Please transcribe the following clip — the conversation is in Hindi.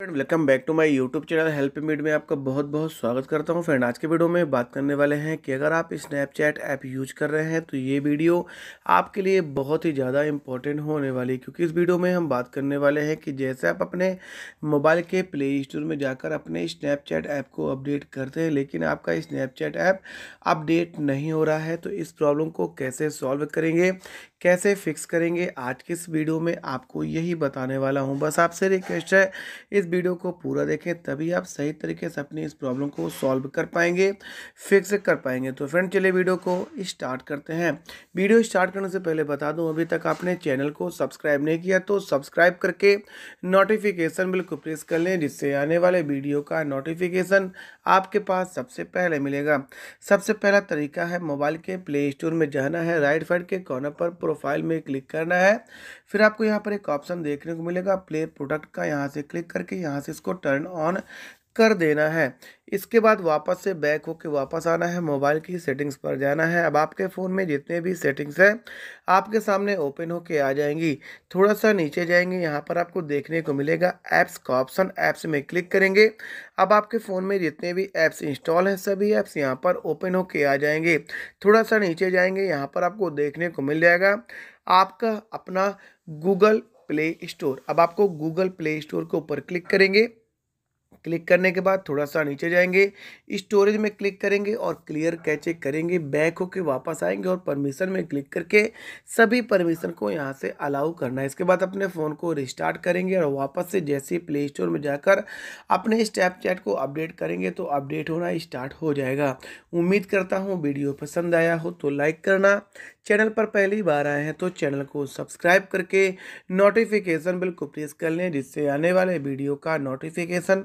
friend welcome back to my YouTube channel help मीड में आपका बहुत बहुत स्वागत करता हूं फ्रेंड आज के वीडियो में बात करने वाले हैं कि अगर आप स्नैपचैट ऐप यूज कर रहे हैं तो ये वीडियो आपके लिए बहुत ही ज़्यादा इंपॉर्टेंट होने वाली है क्योंकि इस वीडियो में हम बात करने वाले हैं कि जैसे आप अपने मोबाइल के प्ले स्टोर में जाकर अपने स्नैपचैट ऐप को अपडेट करते हैं लेकिन आपका स्नैपचैट ऐप अपडेट नहीं हो रहा है तो इस प्रॉब्लम को कैसे सॉल्व करेंगे कैसे फिक्स करेंगे आज के इस वीडियो में आपको यही बताने वाला हूँ बस आपसे रिक्वेस्ट है इस इस वीडियो को पूरा देखें तभी आप सही तरीके से अपनी इस प्रॉब्लम को सॉल्व कर पाएंगे फिक्स कर पाएंगे तो फ्रेंड चलिए वीडियो को स्टार्ट करते हैं वीडियो स्टार्ट करने से पहले बता दूं अभी तक आपने चैनल को सब्सक्राइब नहीं किया तो सब्सक्राइब करके नोटिफिकेशन बिल को प्रेस कर लें जिससे आने वाले वीडियो का नोटिफिकेशन आपके पास सबसे पहले मिलेगा सबसे पहला तरीका है मोबाइल के प्ले स्टोर में जाना है राइट साइड के कॉर्नर पर प्रोफाइल में क्लिक करना है फिर आपको यहाँ पर एक ऑप्शन देखने को मिलेगा प्ले प्रोडक्ट का यहाँ से क्लिक करके कि यहाँ से इसको टर्न ऑन कर देना है इसके बाद वापस से बैक होकर वापस आना है मोबाइल की सेटिंग्स पर जाना है अब आपके फ़ोन में जितने भी सेटिंग्स हैं आपके सामने ओपन होके आ जाएंगी थोड़ा सा नीचे जाएंगे यहाँ पर आपको देखने को मिलेगा ऐप्स का ऑप्शन ऐप्स में क्लिक करेंगे अब आपके फ़ोन में जितने भी ऐप्स इंस्टॉल हैं सभी ऐप्स यहाँ पर ओपन होके आ जाएंगे थोड़ा सा नीचे जाएंगे यहाँ पर आपको देखने को मिल जाएगा आपका अपना गूगल प्ले स्टोर अब आपको गूगल प्ले स्टोर के ऊपर क्लिक करेंगे क्लिक करने के बाद थोड़ा सा नीचे जाएंगे स्टोरेज में क्लिक करेंगे और क्लियर कैचे करेंगे बैक होके वापस आएंगे और परमिशन में क्लिक करके सभी परमिशन को यहाँ से अलाउ करना है इसके बाद अपने फ़ोन को रिस्टार्ट करेंगे और वापस से जैसे प्ले स्टोर में जाकर अपने स्टैपचैट को अपडेट करेंगे तो अपडेट होना स्टार्ट हो जाएगा उम्मीद करता हूँ वीडियो पसंद आया हो तो लाइक करना चैनल पर पहली बार आए हैं तो चैनल को सब्सक्राइब करके नोटिफिकेशन बिल को प्रेस कर लें जिससे आने वाले वीडियो का नोटिफिकेशन